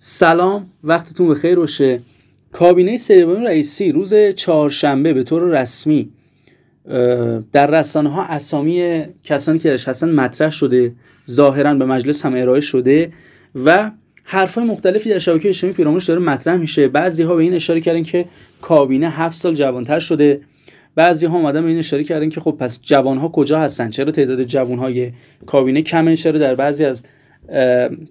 سلام وقتتون بخیر باشه کابینه سوم رئیسی روز چهارشنبه به طور رسمی در رسانه ها اسامی کسانی که درش هستن مطرح شده ظاهرا به مجلس هم ارائه شده و حرفهای مختلفی در شبکه اجتماعی پیرامونش داره مطرح میشه بعضی ها به این اشاره کردن که کابینه هفت سال جوانتر شده بعضی ها اومدن به این اشاره کردن که خب پس جوان ها کجا هستن چرا تعداد جوان های کابینه کمه چرا در بعضی از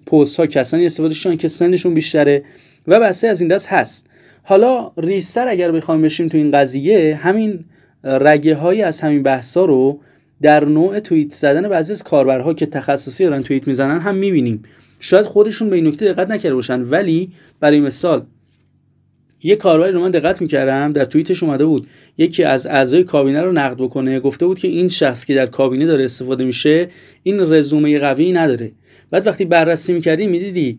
پست ها کسانی استفاده شدن که سنشون بیشتره و بسته از این دست هست حالا ریستر اگر بخوایم بشیم تو این قضیه همین رگه های از همین بحث ها رو در نوع توییت زدن بعضی از کاربرها که تخصصی دارن توییت میزنن هم میبینیم شاید خودشون به این نکته دقت نکرده باشن ولی برای مثال یه کاربری رو من دقت میکردم در توییتش اومده بود یکی از اعضای کابینه رو نقد بکنه گفته بود که این شخص که در کابینه داره استفاده میشه این رزومه قوی نداره بعد وقتی بررسی میکردی میدیدی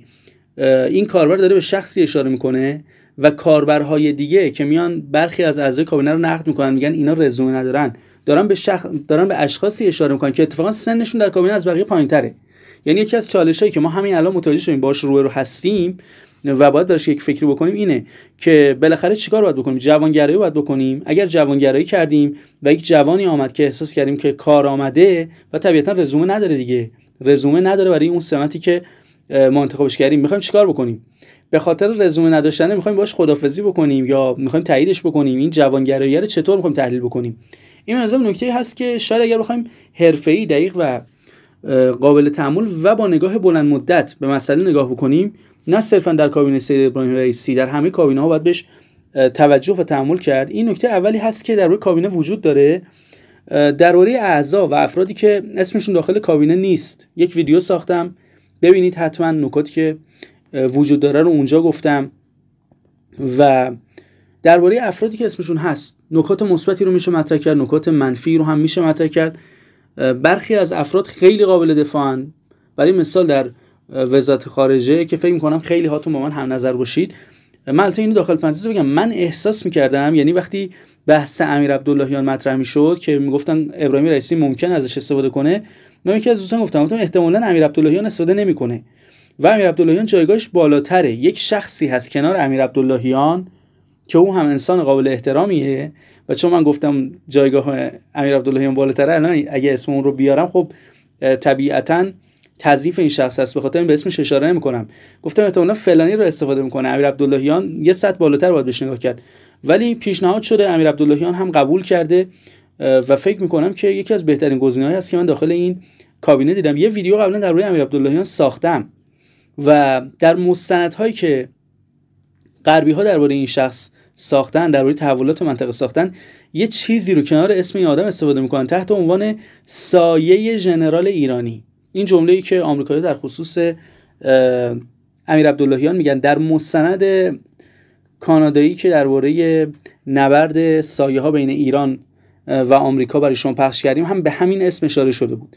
این کاربر داره به شخصی اشاره میکنه و کاربرهای دیگه که میان برخی از اعضای کابینه رو نقد میکنن میگن اینا رزومه ندارن دارن به شخ... دارن به اشخاصی اشاره میکنن که اتفاقا سنشون در کابینه از بقیه پایینتره یعنی یکی از چالش هایی که ما همین الان متوجه شدیم باش رو رو هستیم و باید براش یک فکری بکنیم اینه که بالاخره چیکار باید بکنیم جوانگرایی باید بکنیم اگر جوانگرایی کردیم و یک جوانی آمد که احساس کردیم که کار آمده و طبیعتا رزومه نداره دیگه رزومه نداره برای اون سمتی که ما انتخابش کردیم میخوایم چیکار بکنیم به خاطر رزومه نداشتن میخوایم باش خدافزی بکنیم یا میخوایم تاییدش بکنیم این جوانگرایی رو چطور میخوایم تحلیل بکنیم این نکته هست که شاید اگر بخوایم حرفه‌ای دقیق و قابل تحمل و با نگاه بلند مدت به مسئله نگاه بکنیم نه صرفا در کابینه سید ابراهیم رئیسی در همه کابینه ها باید بهش توجه و تحمل کرد این نکته اولی هست که در روی کابینه وجود داره درباره اعضا و افرادی که اسمشون داخل کابینه نیست یک ویدیو ساختم ببینید حتما نکاتی که وجود داره رو اونجا گفتم و درباره افرادی که اسمشون هست نکات مثبتی رو میشه مطرح کرد نکات منفی رو هم میشه مطرح کرد برخی از افراد خیلی قابل دفاعن برای مثال در وزارت خارجه که فکر میکنم خیلی هاتون با من هم نظر باشید من تو اینو داخل پنتیز بگم من احساس میکردم یعنی وقتی بحث امیر عبداللهیان مطرح میشد که میگفتن ابراهیم رئیسی ممکن ازش استفاده کنه من یکی از دوستان گفتم گفتم احتمالاً امیر عبداللهیان استفاده نمیکنه و امیر عبداللهیان جایگاهش بالاتره یک شخصی هست کنار امیر عبداللهیان که او هم انسان قابل احترامیه و چون من گفتم جایگاه امیر عبداللهیان بالاتره الان اگه اسم اون رو بیارم خب طبیعتا تضیف این شخص است به خاطر این به اسمش اشاره کنم گفتم احتمالا فلانی رو استفاده میکنه امیر عبداللهیان یه صد بالاتر باید بهش نگاه کرد ولی پیشنهاد شده امیر عبداللهیان هم قبول کرده و فکر میکنم که یکی از بهترین گزینهای هست که من داخل این کابینه دیدم یه ویدیو قبلا در روی امیر عبداللهیان ساختم و در مستندهایی که غربی ها درباره این شخص ساختن درباره تحولات منطقه ساختن یه چیزی رو کنار اسم این آدم استفاده میکنن تحت عنوان سایه ژنرال ایرانی این جمله ای که آمریکایی در خصوص امیر عبداللهیان میگن در مستند کانادایی که درباره نبرد سایه ها بین ایران و آمریکا برای شما پخش کردیم هم به همین اسم اشاره شده بود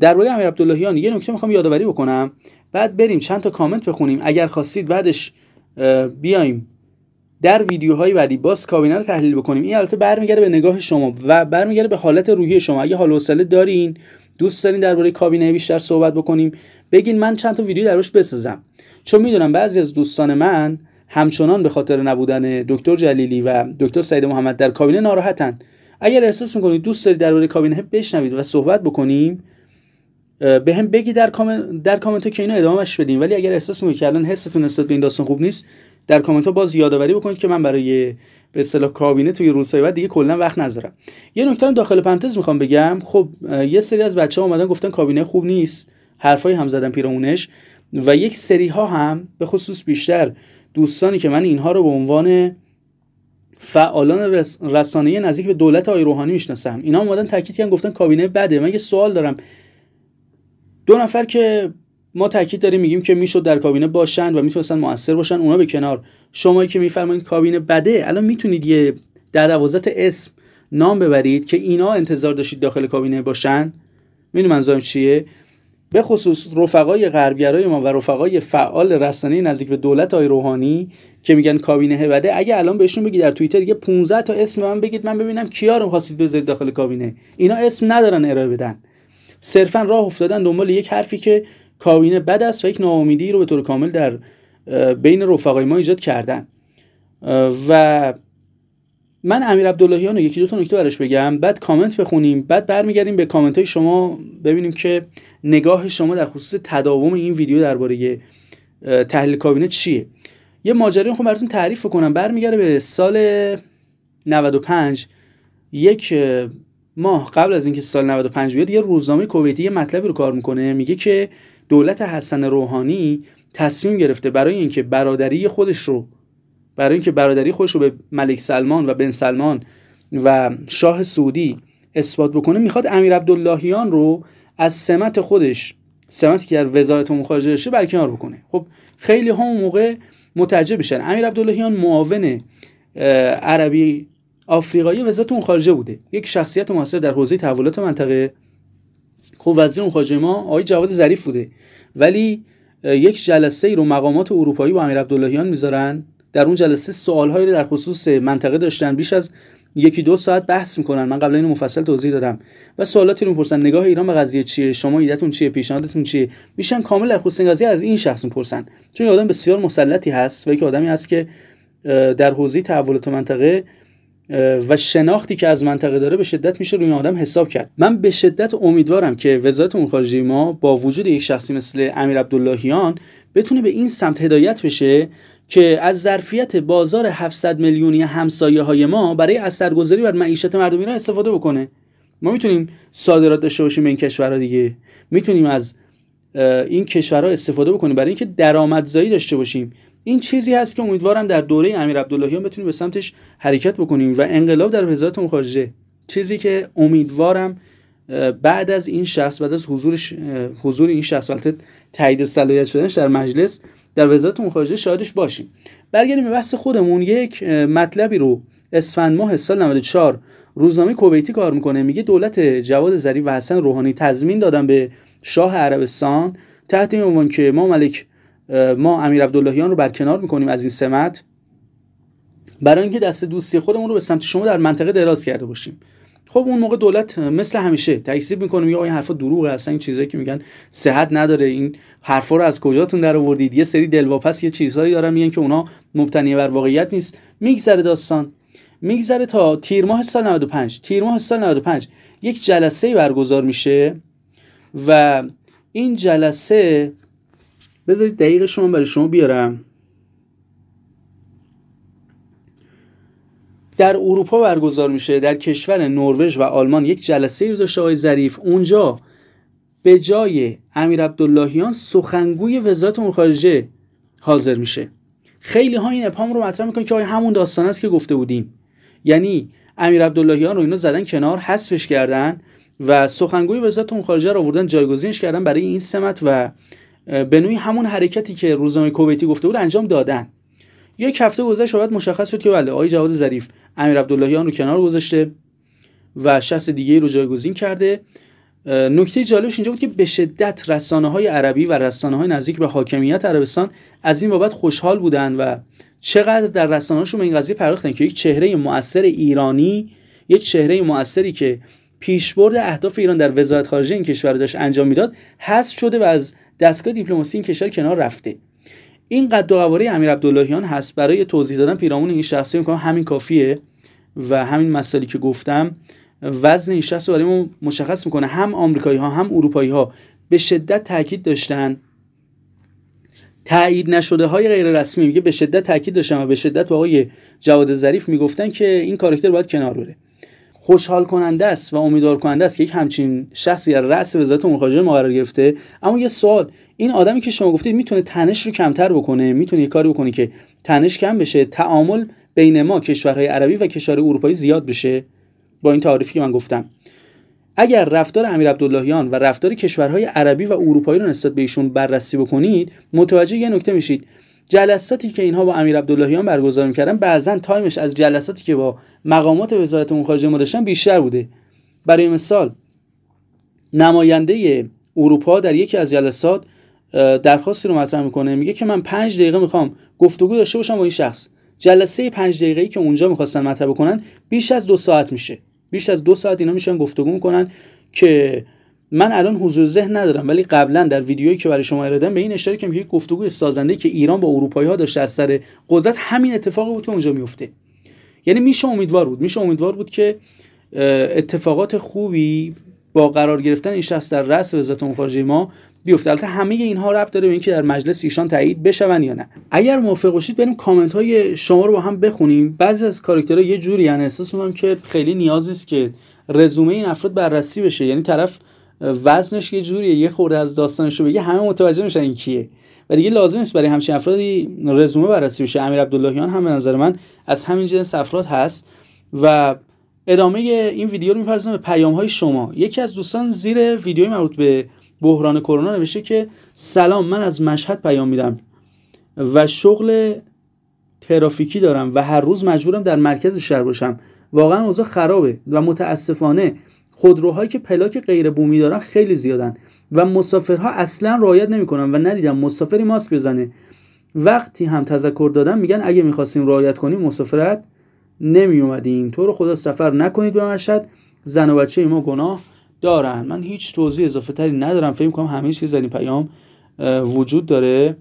درباره امیر عبداللهیان یه نکته میخوام یادآوری بکنم بعد بریم چند تا کامنت بخونیم اگر خواستید بعدش بیایم در ویدیوهای بعدی باز کابینه رو تحلیل بکنیم این البته برمیگرده به نگاه شما و برمیگرده به حالت روحی شما اگه حال حوصله دارین دوست دارین درباره کابینه بیشتر صحبت بکنیم بگین من چند تا ویدیو دربارش بسازم چون میدونم بعضی از دوستان من همچنان به خاطر نبودن دکتر جلیلی و دکتر سعید محمد در کابینه ناراحتن اگر احساس میکنید دوست دارید درباره کابینه بشنوید و صحبت بکنیم به هم بگی در کامنت در کامنت که اینو ادامهش بدیم ولی اگر احساس میکنید که الان حستون نسبت به این داستان خوب نیست در کامنت ها باز یادآوری بکنید که من برای به اصطلاح کابینه توی روسای بعد دیگه کلا وقت نذارم یه نکته داخل پنتز میخوام بگم خب یه سری از بچه ها اومدن گفتن کابینه خوب نیست حرفای هم زدن پیرامونش و یک سری ها هم به خصوص بیشتر دوستانی که من اینها رو به عنوان فعالان رسانه نزدیک به دولت آی روحانی میشناسم اینا اومدن تاکید کردن گفتن کابینه بده من یه سوال دارم دو نفر که ما تاکید داریم میگیم که میشد در کابینه باشن و میتونستن موثر باشن اونا به کنار شمایی که میفرمایید کابینه بده الان میتونید یه در دوازت اسم نام ببرید که اینا انتظار داشتید داخل کابینه باشن میدونم منظورم چیه به خصوص رفقای غربگرای ما و رفقای فعال رسانه نزدیک به دولت آی روحانی که میگن کابینه بده اگه الان بهشون بگید در توییتر یه 15 تا اسم من بگید من ببینم کیا رو خواستید بذارید داخل کابینه اینا اسم ندارن ارائه بدن صرفا راه افتادن دنبال یک حرفی که کابینه بد است و یک ناامیدی رو به طور کامل در بین رفقای ما ایجاد کردن و من امیر عبداللهیان یکی دو تا نکته براش بگم بعد کامنت بخونیم بعد برمیگردیم به کامنت های شما ببینیم که نگاه شما در خصوص تداوم این ویدیو درباره تحلیل کابینه چیه یه ماجرایی میخوام براتون تعریف کنم برمیگرده به سال 95 یک ماه قبل از اینکه سال 95 بیاد یه روزنامه کویتی یه مطلبی رو کار میکنه میگه که دولت حسن روحانی تصمیم گرفته برای اینکه برادری خودش رو برای اینکه برادری خودش رو به ملک سلمان و بن سلمان و شاه سعودی اثبات بکنه میخواد امیر عبداللهیان رو از سمت خودش سمتی که در وزارت امور خارجه داشته برکنار بکنه خب خیلی ها اون موقع متعجب میشن امیر عبداللهیان معاون عربی آفریقایی وزارت اون خارجه بوده یک شخصیت موثر در حوزه تحولات منطقه خب وزیر اون خارجه ما آقای جواد ظریف بوده ولی یک جلسه ای رو مقامات اروپایی با امیر عبداللهیان میذارن در اون جلسه سوالهایی رو در خصوص منطقه داشتن بیش از یکی دو ساعت بحث میکنن من قبلا اینو مفصل توضیح دادم و سوالاتی رو میپرسن نگاه ایران به قضیه چیه شما ایدتون چیه پیشنهادتون چیه میشن کامل در خصوص قضیه از این شخص میپرسن چون آدم بسیار مسلطی هست و یک آدمی هست که در حوزه تحولات منطقه و شناختی که از منطقه داره به شدت میشه روی آدم حساب کرد من به شدت امیدوارم که وزارت امور خارجه ما با وجود یک شخصی مثل امیر عبداللهیان بتونه به این سمت هدایت بشه که از ظرفیت بازار 700 میلیونی همسایه های ما برای اثرگذاری بر معیشت مردمی را استفاده بکنه ما میتونیم صادرات داشته باشیم به این کشورها دیگه میتونیم از این کشورها استفاده بکنیم برای اینکه درآمدزایی داشته باشیم این چیزی هست که امیدوارم در دوره امیر عبداللهیان بتونیم به سمتش حرکت بکنیم و انقلاب در وزارت امور خارجه چیزی که امیدوارم بعد از این شخص بعد از حضورش حضور این شخص البته تایید صلاحیت شدنش در مجلس در وزارت امور خارجه شاهدش باشیم برگردیم به بحث خودمون یک مطلبی رو اسفند ماه سال 94 روزنامه کویتی کار میکنه میگه دولت جواد ظریف و حسن روحانی تضمین دادن به شاه عربستان تحت عنوان که ما ملک ما امیر عبداللهیان رو برکنار میکنیم از این سمت برای اینکه دست دوستی خودمون رو به سمت شما در منطقه دراز کرده باشیم خب اون موقع دولت مثل همیشه تکذیب میکنه میگه این حرفا دروغ هستن این چیزایی که میگن صحت نداره این حرفا رو از کجاتون در آوردید یه سری دلواپس یه چیزهایی دارن میگن که اونا مبتنی بر واقعیت نیست میگذره داستان میگذره تا تیر ماه سال 95 تیر ماه سال 95 یک جلسه برگزار میشه و این جلسه بذارید دقیقش شما برای شما بیارم در اروپا برگزار میشه در کشور نروژ و آلمان یک جلسه رو داشته آقای ظریف اونجا به جای امیر عبداللهیان سخنگوی وزارت امور خارجه حاضر میشه خیلی ها این ابهام رو مطرح میکنن که آیا همون داستان است که گفته بودیم یعنی امیر عبداللهیان رو اینا زدن کنار حذفش کردن و سخنگوی وزارت امور خارجه رو آوردن جایگزینش کردن برای این سمت و به نوعی همون حرکتی که روزنامه کویتی گفته بود انجام دادن یک هفته گذشت و بعد مشخص شد که بله آقای جواد ظریف امیر عبداللهیان رو کنار گذاشته و شخص دیگه رو جایگزین کرده نکته جالبش اینجا بود که به شدت رسانه های عربی و رسانه های نزدیک به حاکمیت عربستان از این بابت خوشحال بودن و چقدر در رسانه‌هاشون به این قضیه پرداختن که یک چهره مؤثر ایرانی یک چهره مؤثری که پیشبرد اهداف ایران در وزارت خارجه این کشور داشت انجام میداد حذف شده و از دستگاه دیپلماسی این کشور کنار رفته این قد و امیر عبداللهیان هست برای توضیح دادن پیرامون این شخصی میکنم همین کافیه و همین مسئله که گفتم وزن این شخص برای ما مشخص میکنه هم آمریکایی ها هم اروپایی ها به شدت تاکید داشتن تایید نشده های غیر رسمی میگه به شدت تاکید داشتن و به شدت با آقای جواد ظریف میگفتن که این کاراکتر باید کنار بره خوشحال کننده است و امیدوار کننده است که یک همچین شخصی در رأس وزارت امور خارجه ما قرار گرفته اما یه سوال این آدمی که شما گفتید میتونه تنش رو کمتر بکنه میتونه یه کاری بکنه که تنش کم بشه تعامل بین ما کشورهای عربی و کشور اروپایی زیاد بشه با این تعریفی که من گفتم اگر رفتار امیر عبداللهیان و رفتار کشورهای عربی و اروپایی رو نسبت به ایشون بررسی بکنید متوجه یه نکته میشید جلساتی که اینها با امیر عبداللهیان برگزار میکردن بعضا تایمش از جلساتی که با مقامات وزارت امور خارجه ما داشتن بیشتر بوده برای مثال نماینده اروپا در یکی از جلسات درخواستی رو مطرح میکنه میگه که من پنج دقیقه میخوام گفتگو داشته باشم با این شخص جلسه پنج دقیقه ای که اونجا میخواستن مطرح بکنن بیش از دو ساعت میشه بیش از دو ساعت اینا میشن گفتگو میکنن که من الان حضور ذهن ندارم ولی قبلا در ویدیویی که برای شما ارادم به این اشاره کردم که یک گفتگوی سازنده که ایران با اروپایی ها داشته از سر قدرت همین اتفاقی بود که اونجا میفته یعنی میشه امیدوار بود میشه امیدوار بود که اتفاقات خوبی با قرار گرفتن این شخص در رأس وزارت امور خارجه ما بیفته البته همه اینها ربط داره به اینکه در مجلس ایشان تایید بشون یا نه اگر موافق باشید بریم کامنت های شما رو با هم بخونیم بعضی از کاراکترها یه جوری یعنی احساس می‌کنم که خیلی نیاز است که رزومه این افراد بررسی بشه یعنی طرف وزنش یه جوریه یه خورده از داستانش رو بگه همه متوجه میشن این کیه و دیگه لازم نیست برای همچین افرادی رزومه بررسی بشه امیر عبداللهیان هم به نظر من از همین جنس افراد هست و ادامه این ویدیو رو میپرسم به پیام های شما یکی از دوستان زیر ویدیوی مربوط به بحران کرونا نوشته که سلام من از مشهد پیام میدم و شغل ترافیکی دارم و هر روز مجبورم در مرکز شهر باشم واقعا اوضاع خرابه و متاسفانه خودروهایی که پلاک غیر بومی دارن خیلی زیادن و مسافرها اصلا رعایت نمیکنن و ندیدم مسافری ماسک بزنه وقتی هم تذکر دادن میگن اگه میخواستیم رعایت کنیم مسافرت نمی اومدیم تو رو خدا سفر نکنید به مشهد زن و بچه ما گناه دارن من هیچ توضیح اضافه تری ندارم فکر کنم همه چیز این پیام وجود داره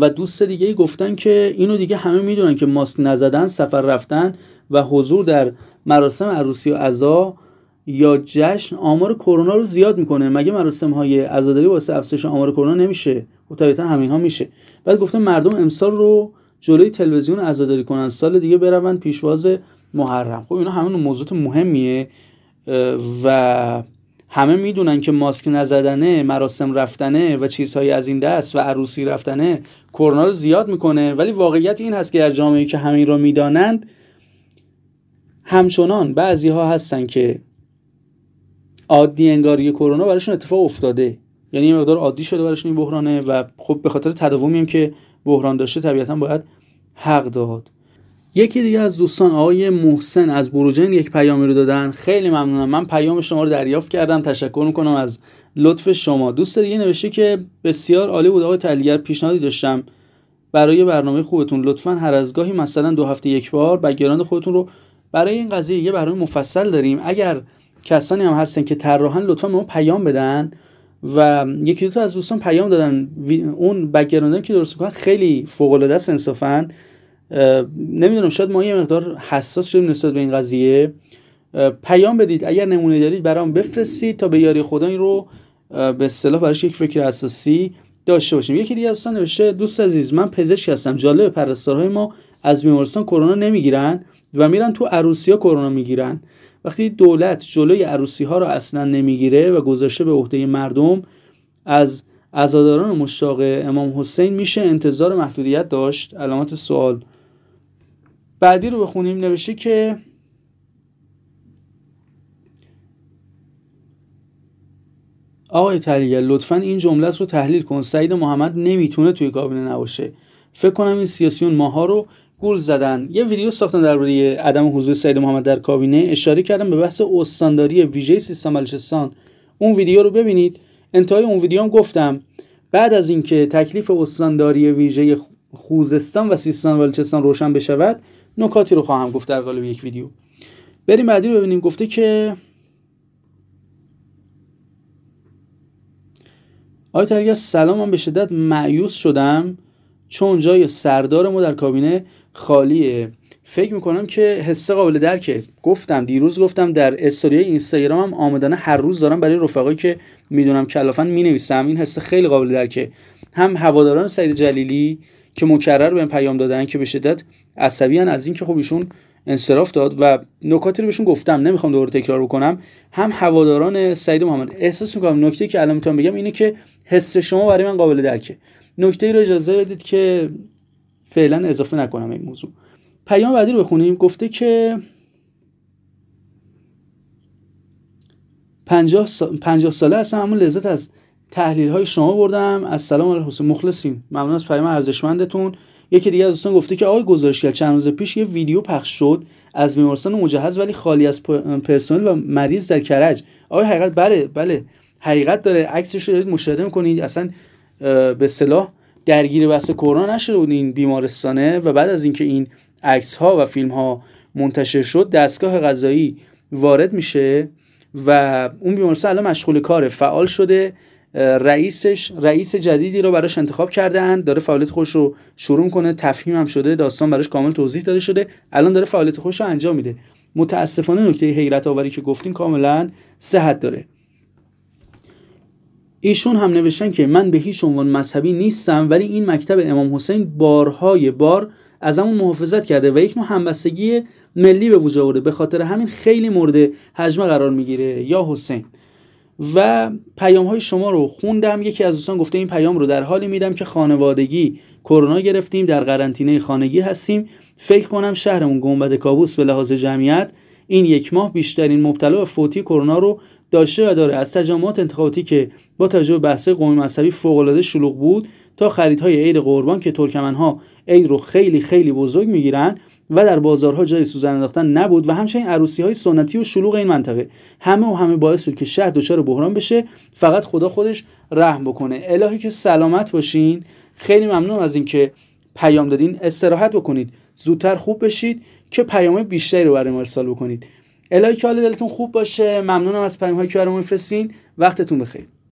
و دوست دیگه ای گفتن که اینو دیگه همه میدونن که ماسک نزدن سفر رفتن و حضور در مراسم عروسی و عزا یا جشن آمار کرونا رو زیاد میکنه مگه مراسم های عزاداری واسه افزایش آمار کرونا نمیشه خب طبیعتا همین ها میشه بعد گفته مردم امسال رو جلوی تلویزیون عزاداری کنن سال دیگه برون پیشواز محرم خب اینا همون موضوع مهمیه و همه میدونن که ماسک نزدنه مراسم رفتنه و چیزهایی از این دست و عروسی رفتنه کرونا رو زیاد میکنه ولی واقعیت این هست که در جامعه که همین رو میدانند همچنان بعضی ها هستن که عادی انگاری کرونا براشون اتفاق افتاده یعنی یه مقدار عادی شده براشون این بحرانه و خب به خاطر تداومی که بحران داشته طبیعتا باید حق داد یکی دیگه از دوستان آقای محسن از بروجن یک پیامی رو دادن خیلی ممنونم من پیام شما رو دریافت کردم تشکر میکنم از لطف شما دوست دیگه نوشته که بسیار عالی بود آقای تحلیلگر پیشنهادی داشتم برای برنامه خوبتون لطفا هر از گاهی مثلا دو هفته یک بار خودتون رو برای این قضیه یه برنامه مفصل داریم اگر کسانی هم هستن که طراحان لطفا به ما پیام بدن و یکی دو تا از دوستان پیام دادن اون بک‌گراندی که درست خیلی فوق العاده است انصافا نمیدونم شاید ما یه مقدار حساس شدیم نسبت به این قضیه پیام بدید اگر نمونه دارید برام بفرستید تا به یاری خدا این رو به اصطلاح براش یک فکر اساسی داشته باشیم یکی دیگه دوستان نوشته دوست عزیز من پزشک هستم جالب پرستارهای ما از بیمارستان کرونا نمیگیرن و میرن تو عروسی ها کرونا میگیرن وقتی دولت جلوی عروسی ها را اصلا نمیگیره و گذاشته به عهده مردم از عزاداران مشتاق امام حسین میشه انتظار محدودیت داشت علامت سوال بعدی رو بخونیم نوشته که آقای تلیگر لطفا این جملت رو تحلیل کن سعید محمد نمیتونه توی کابینه نباشه فکر کنم این سیاسیون ماها رو گول زدن یه ویدیو ساختن درباره عدم حضور سید محمد در کابینه اشاره کردم به بحث استانداری ویژه سیستان بلوچستان اون ویدیو رو ببینید انتهای اون ویدیو هم گفتم بعد از اینکه تکلیف استانداری ویژه خوزستان و سیستان بلوچستان روشن بشود نکاتی رو خواهم گفت در قالب یک ویدیو بریم بعدی رو ببینیم گفته که آی سلام من به شدت معیوس شدم چون جای سردار ما در کابینه خالیه فکر میکنم که حسه قابل درکه گفتم دیروز گفتم در استوری اینستاگرامم آمدانه هر روز دارم برای رفقایی که میدونم کلافن مینویسم این حسه خیلی قابل درکه هم هواداران سعید جلیلی که مکرر بهم پیام دادن که به شدت عصبی از اینکه خب ایشون انصراف داد و نکاتی رو بهشون گفتم نمیخوام دوباره تکرار بکنم هم هواداران سعید محمد احساس میکنم نکته که الان میتونم بگم اینه که حس شما برای من قابل درکه نکته ای رو اجازه بدید که فعلا اضافه نکنم این موضوع پیام بعدی رو بخونیم گفته که 50 ساله هستم اما لذت از تحلیل های شما بردم از سلام علی حسین مخلصیم ممنون از پیام ارزشمندتون یکی دیگه از دوستان گفته که آقای گزارشگر چند روز پیش یه ویدیو پخش شد از بیمارستان مجهز ولی خالی از پرسنل و مریض در کرج آقای حقیقت بله بله حقیقت داره عکسش رو دارید مشاهده میکنید اصلا به صلاح درگیر بحث کرونا نشده بود این بیمارستانه و بعد از اینکه این عکس ها و فیلم ها منتشر شد دستگاه غذایی وارد میشه و اون بیمارستان الان مشغول کاره فعال شده رئیسش رئیس جدیدی رو براش انتخاب کرده اند داره فعالیت خوش رو شروع کنه تفهیم هم شده داستان براش کامل توضیح داده شده الان داره فعالیت خودش رو انجام میده متاسفانه نکته حیرت آوری که گفتیم کاملا صحت داره ایشون هم نوشتن که من به هیچ عنوان مذهبی نیستم ولی این مکتب امام حسین بارهای بار از همون محافظت کرده و یک نوع همبستگی ملی به وجود آورده به خاطر همین خیلی مورد حجمه قرار میگیره یا حسین و پیام های شما رو خوندم یکی از دوستان گفته این پیام رو در حالی میدم که خانوادگی کرونا گرفتیم در قرنطینه خانگی هستیم فکر کنم شهرمون گنبد کابوس به لحاظ جمعیت این یک ماه بیشترین مبتلا به فوتی کرونا رو داشته و داره از تجمعات انتخاباتی که با توجه به بحث قومی مذهبی فوقالعاده شلوغ بود تا خریدهای عید قربان که ترکمنها عید رو خیلی خیلی بزرگ میگیرن و در بازارها جای سوزن انداختن نبود و همچنین عروسی های سنتی و شلوغ این منطقه همه و همه باعث شد که شهر دچار بحران بشه فقط خدا خودش رحم بکنه الهی که سلامت باشین خیلی ممنون از اینکه پیام دادین استراحت بکنید زودتر خوب بشید که پیام بیشتری رو برای ما ارسال بکنید الهی که حال دلتون خوب باشه ممنونم از پیام هایی که برام میفرستین وقتتون بخیر